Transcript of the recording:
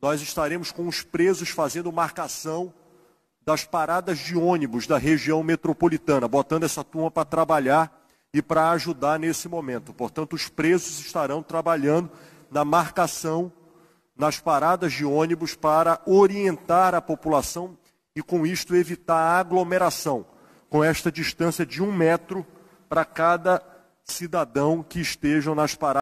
nós estaremos com os presos fazendo marcação das paradas de ônibus da região metropolitana, botando essa turma para trabalhar e para ajudar nesse momento. Portanto, os presos estarão trabalhando na marcação nas paradas de ônibus para orientar a população e, com isto, evitar a aglomeração, com esta distância de um metro para cada cidadão que estejam nas paradas.